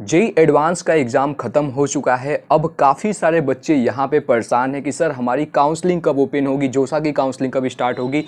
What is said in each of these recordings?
JEE advance का exam ख़त्म हो चुका है अब काफ़ी सारे बच्चे यहाँ पे परेशान हैं कि सर हमारी काउंसलिंग कब ओपन होगी जोसा की काउंसलिंग कब स्टार्ट होगी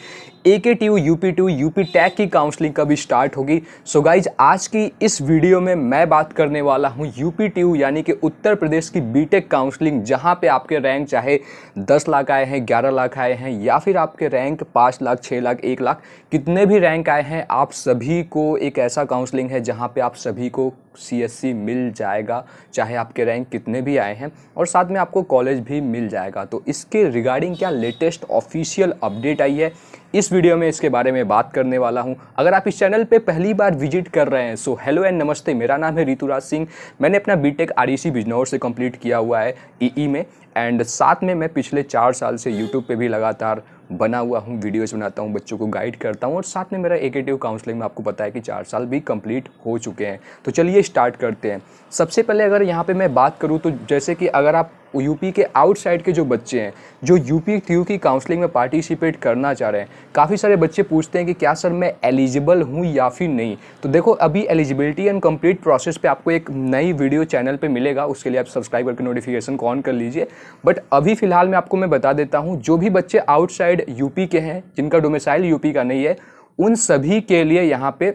A K T U U P T U P TAC की काउंसलिंग कब स्टार्ट होगी सो गाइज आज की इस वीडियो में मैं बात करने वाला हूँ यू पी टी यू यानी कि उत्तर प्रदेश की बी टेक काउंसलिंग जहाँ पर आपके रैंक चाहे दस लाख आए हैं ग्यारह लाख आए हैं या फिर आपके रैंक पाँच लाख छः लाख एक लाख कितने भी रैंक आए हैं आप सभी को एक ऐसा काउंसलिंग है जहाँ पर आप सभी को सी मिल जाएगा चाहे आपके रैंक कितने भी आए हैं और साथ में आपको कॉलेज भी मिल जाएगा तो इसके रिगार्डिंग क्या लेटेस्ट ऑफिशियल अपडेट आई है इस वीडियो में इसके बारे में बात करने वाला हूं अगर आप इस चैनल पे पहली बार विजिट कर रहे हैं सो हेलो एंड नमस्ते मेरा नाम है ऋतुराज सिंह मैंने अपना बीटेक आरईसी e बिजनौर से कंप्लीट किया हुआ है ईई e e में एंड साथ में मैं पिछले चार साल से यूट्यूब पे भी लगातार बना हुआ हूँ वीडियोज़ बनाता हूँ बच्चों को गाइड करता हूँ और साथ में मेरा एकेटिव काउंसलिंग में आपको पता है कि चार साल भी कंप्लीट हो चुके हैं तो चलिए स्टार्ट करते हैं सबसे पहले अगर यहाँ पे मैं बात करूँ तो जैसे कि अगर आप यूपी के आउटसाइड के जो बच्चे हैं जो यूपी थ्यू की काउंसलिंग में पार्टिसिपेट करना चाह रहे हैं काफ़ी सारे बच्चे पूछते हैं कि क्या सर मैं एलिजिबल हूँ या फिर नहीं तो देखो अभी एलिजिबिलिटी एंड कंप्लीट प्रोसेस पे आपको एक नई वीडियो चैनल पे मिलेगा उसके लिए आप सब्सक्राइब करके नोटिफिकेशन ऑन कर लीजिए बट अभी फ़िलहाल मैं आपको मैं बता देता हूँ जो भी बच्चे आउटसाइड रेजिडेंटेड यूपी के हैं जिनका डोमिसाइल यूपी का नहीं है उन सभी के लिए यहाँ पे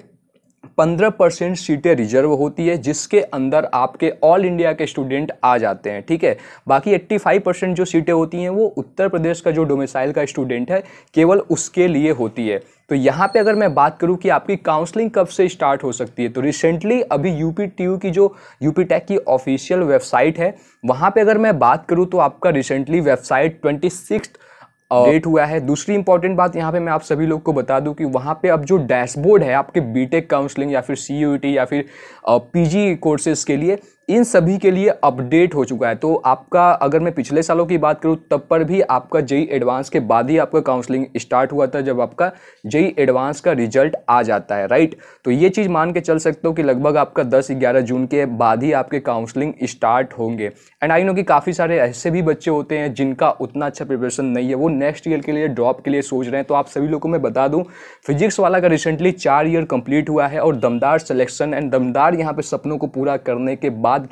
15 परसेंट सीटें रिजर्व होती है जिसके अंदर आपके ऑल इंडिया के स्टूडेंट आ जाते हैं ठीक है बाकी 85 परसेंट जो सीटें होती हैं वो उत्तर प्रदेश का जो डोमिसाइल का स्टूडेंट है केवल उसके लिए होती है तो यहाँ पे अगर मैं बात करूँ कि आपकी काउंसलिंग कब से स्टार्ट हो सकती है तो रिसेंटली अभी यूपी टी की जो यूपी टेक की ऑफिशियल वेबसाइट है वहाँ पर अगर मैं बात करूँ तो आपका रिसेंटली वेबसाइट ट्वेंटी डेट हुआ है दूसरी इंपॉर्टेंट बात यहाँ पे मैं आप सभी लोग को बता दूं कि वहाँ पे अब जो डैशबोर्ड है आपके बीटेक काउंसलिंग या फिर सी या फिर पीजी कोर्सेज के लिए इन सभी के लिए अपडेट हो चुका है तो आपका अगर मैं पिछले सालों की बात करूं तब पर भी आपका जेई एडवांस e के बाद ही आपका काउंसलिंग स्टार्ट हुआ था जब आपका जेई एडवांस e का रिजल्ट आ जाता है राइट तो ये चीज़ मान के चल सकते हो कि लगभग आपका 10-11 जून के बाद ही आपके काउंसलिंग स्टार्ट होंगे एंड आई नो कि काफ़ी सारे ऐसे भी बच्चे होते हैं जिनका उतना अच्छा प्रिपरेशन नहीं है वो नेक्स्ट ईयर के लिए ड्रॉप के लिए सोच रहे हैं तो आप सभी लोगों को मैं बता दूँ फिजिक्स वाला का रिसेंटली चार ईयर कंप्लीट हुआ है और दमदार सेलेक्शन एंड दमदार यहाँ पे सपनों को पूरा करने के बाद बाद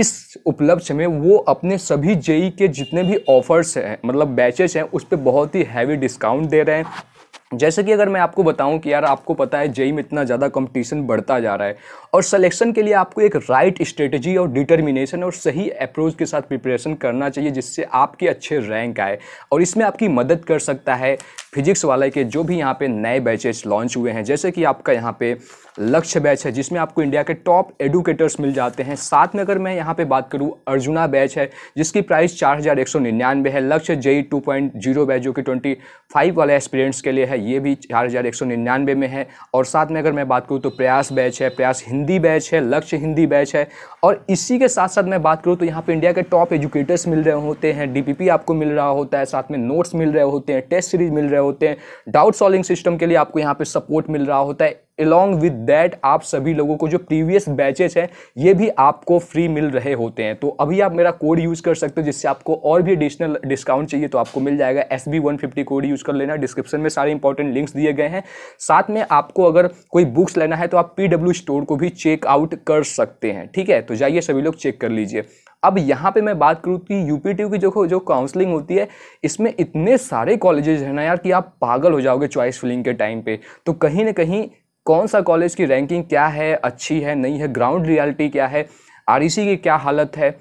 इस उपलक्ष्य में वो अपने सभी जेई के जितने भी ऑफर्स हैं मतलब बैचेस हैं उस पर बहुत ही हैवी डिस्काउंट दे रहे हैं जैसे कि अगर मैं आपको बताऊं कि यार आपको पता है जेई में इतना ज़्यादा कंपटीशन बढ़ता जा रहा है और सिलेक्शन के लिए आपको एक राइट स्ट्रेटजी और डिटर्मिनेशन और सही अप्रोच के साथ प्रिपरेशन करना चाहिए जिससे आपके अच्छे रैंक आए और इसमें आपकी मदद कर सकता है फिजिक्स वाले के जो भी यहाँ पे नए बैचेस लॉन्च हुए हैं जैसे कि आपका यहाँ पे लक्ष्य बैच है जिसमें आपको इंडिया के टॉप एडुकेटर्स मिल जाते हैं साथ में अगर मैं यहाँ पे बात करूँ अर्जुना बैच है जिसकी प्राइस चार हज़ार एक सौ निन्यानवे है लक्ष्य JEE two point zero batch जो कि ट्वेंटी फाइव वाले एक्सपीरियंट्स के लिए है ये भी चार हज़ार एक सौ निन्यानवे में है और साथ में अगर मैं बात करूँ तो प्रयास बैच है प्रयास हिंदी बैच है लक्ष्य हिंदी बैच है और इसी के साथ साथ मैं बात करूँ तो यहाँ पर इंडिया के टॉप एजुकेटर्स मिल रहे होते हैं डीपीपी आपको मिल रहा होता है साथ में नोट्स मिल रहे होते हैं टेस्ट सीरीज मिल रहे होते हैं डाउट सॉल्विंग सिस्टम के लिए आपको यहाँ पे सपोर्ट मिल रहा होता है अलॉन्ग विद दैट आप सभी लोगों को जो प्रीवियस बैचेस हैं ये भी आपको फ्री मिल रहे होते हैं तो अभी आप मेरा कोड यूज़ कर सकते हो जिससे आपको और भी एडिशनल डिस्काउंट चाहिए तो आपको मिल जाएगा S B one fifty code use कर लेना डिस्क्रिप्शन में सारे इंपॉर्टेंट लिंक्स दिए गए हैं साथ में आपको अगर कोई बुक्स लेना है तो आप पी डब्ल्यू स्टोर को भी चेकआउट कर सकते हैं ठीक है तो जाइए सभी लोग चेक कर लीजिए अब यहाँ पे मैं बात करूँ कि टी की जो जो काउंसलिंग होती है इसमें इतने सारे कॉलेजेज हैं ना यार कि आप पागल हो जाओगे चॉइस फिलिंग के टाइम पे तो कहीं ना कहीं कौन सा कॉलेज की रैंकिंग क्या है अच्छी है नहीं है ग्राउंड रियलिटी क्या है आर e की क्या हालत है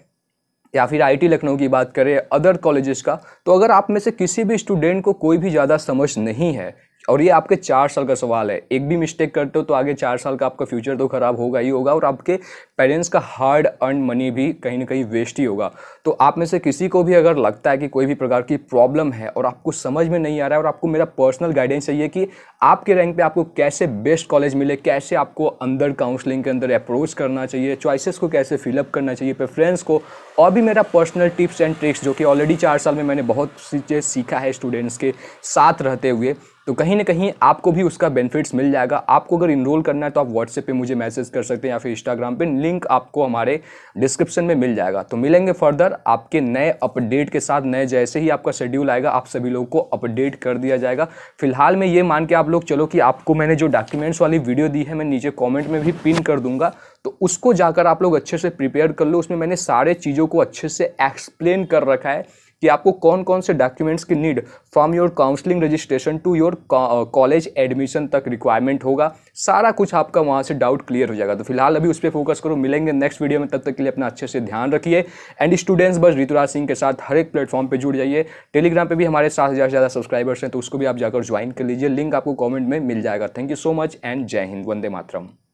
या फिर आईटी लखनऊ की बात करें अदर कॉलेजेस का तो अगर आप में से किसी भी स्टूडेंट को कोई भी ज़्यादा समझ नहीं है और ये आपके चार साल का सवाल है एक भी मिस्टेक करते हो तो आगे चार साल का आपका फ्यूचर तो ख़राब होगा ही होगा और आपके पेरेंट्स का हार्ड अर्न मनी भी कहीं ना कहीं वेस्ट ही होगा तो आप में से किसी को भी अगर लगता है कि कोई भी प्रकार की प्रॉब्लम है और आपको समझ में नहीं आ रहा है और आपको मेरा पर्सनल गाइडेंस चाहिए कि आपके रैंक पर आपको कैसे बेस्ट कॉलेज मिले कैसे आपको अंदर काउंसलिंग के अंदर अप्रोच करना चाहिए चॉइसेस को कैसे फिलअप करना चाहिए प्रेफरेंस को और भी मेरा पर्सनल टिप्स एंड ट्रिक्स जो कि ऑलरेडी चार साल में मैंने बहुत सी चीज़ सीखा है स्टूडेंट्स के साथ रहते हुए तो कहीं ना कहीं आपको भी उसका बेनिफिट्स मिल जाएगा आपको अगर इनरोल करना है तो आप व्हाट्सएप पे मुझे मैसेज कर सकते हैं या फिर इंस्टाग्राम पे लिंक आपको हमारे डिस्क्रिप्शन में मिल जाएगा तो मिलेंगे फर्दर आपके नए अपडेट के साथ नए जैसे ही आपका शेड्यूल आएगा आप सभी लोगों को अपडेट कर दिया जाएगा फिलहाल मैं ये मान के आप लोग चलो कि आपको मैंने जो डॉक्यूमेंट्स वाली वीडियो दी है मैं नीचे कॉमेंट में भी पिन कर दूंगा तो उसको जाकर आप लोग अच्छे से प्रिपेयर कर लो उसमें मैंने सारे चीज़ों को अच्छे से एक्सप्लेन कर रखा है कि आपको कौन कौन से डॉक्यूमेंट्स की need from your counselling registration to your college admission तक रिक्वायरमेंट होगा सारा कुछ आपका वहाँ से डाउट क्लियर हो जाएगा तो फिलहाल अभी उस पर फोकस करो मिलेंगे नेक्स्ट वीडियो में तब तक के लिए अपना अच्छे से ध्यान रखिए एंड स्टूडेंट्स बस ऋतुराज सिंह के साथ हर एक प्लेटफॉर्म पर जुड़ जाइए टेलीग्राम पर भी हमारे सात हज़ार से ज़्यादा सब्सक्राइबर्स हैं तो उसको भी आप जाकर ज्वाइन कर लीजिए लिंक आपको कॉमेंट में मिल जाएगा thank you so much and जय हिंद वंदे मातरम